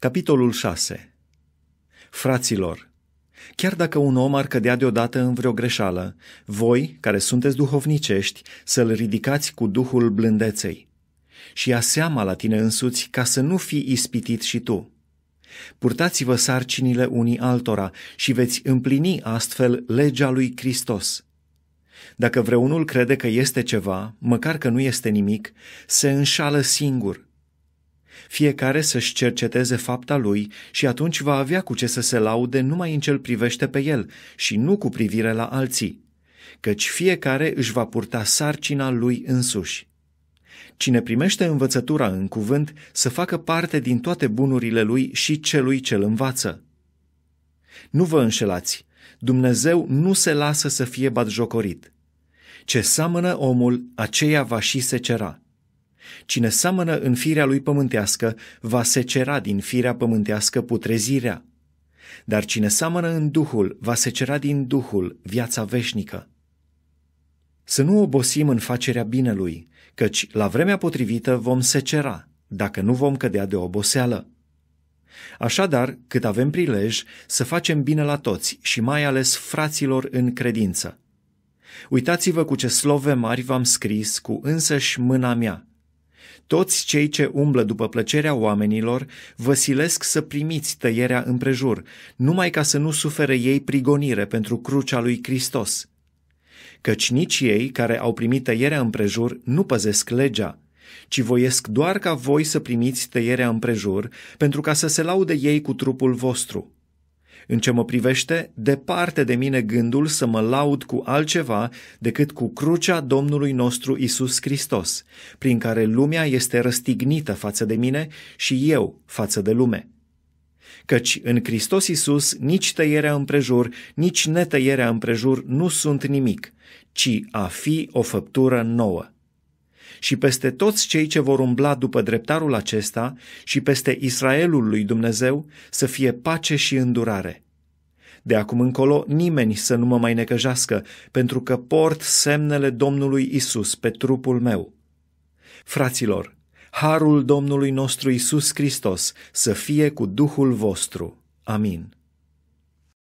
Capitolul 6. Fraților, chiar dacă un om ar cădea deodată în vreo greșeală, voi, care sunteți duhovnicești, să-l ridicați cu duhul blândeței și ia seama la tine însuți ca să nu fii ispitit și tu. Purtați-vă sarcinile unii altora și veți împlini astfel legea lui Hristos. Dacă vreunul crede că este ceva, măcar că nu este nimic, se înșală singur – fiecare să-și cerceteze fapta lui și atunci va avea cu ce să se laude numai în ce privește pe el și nu cu privire la alții, căci fiecare își va purta sarcina lui însuși. Cine primește învățătura în cuvânt, să facă parte din toate bunurile lui și celui ce-l învață. Nu vă înșelați, Dumnezeu nu se lasă să fie batjocorit. Ce seamănă omul, aceea va și secera. Cine seamănă în firea lui pământească, va secera din firea pământească putrezirea. Dar cine seamănă în Duhul, va secera din Duhul viața veșnică. Să nu obosim în facerea binelui, căci la vremea potrivită vom secera, dacă nu vom cădea de oboseală. Așadar, cât avem prilej, să facem bine la toți și mai ales fraților în credință. Uitați-vă cu ce slove mari v-am scris cu însăși mâna mea, toți cei ce umblă după plăcerea oamenilor silesc să primiți tăierea împrejur, numai ca să nu sufere ei prigonire pentru crucea lui Hristos. Căci nici ei care au primit tăierea împrejur nu păzesc legea, ci voiesc doar ca voi să primiți tăierea împrejur pentru ca să se laude ei cu trupul vostru. În ce mă privește, departe de mine gândul să mă laud cu altceva decât cu crucea Domnului nostru Isus Hristos, prin care lumea este răstignită față de mine și eu față de lume. Căci în Hristos Isus nici tăierea împrejur, nici netăierea împrejur nu sunt nimic, ci a fi o făptură nouă și peste toți cei ce vor umbla după dreptarul acesta și peste Israelul lui Dumnezeu să fie pace și îndurare. De acum încolo nimeni să nu mă mai necăjească, pentru că port semnele Domnului Isus pe trupul meu. Fraților, harul Domnului nostru Isus Hristos să fie cu Duhul vostru. Amin.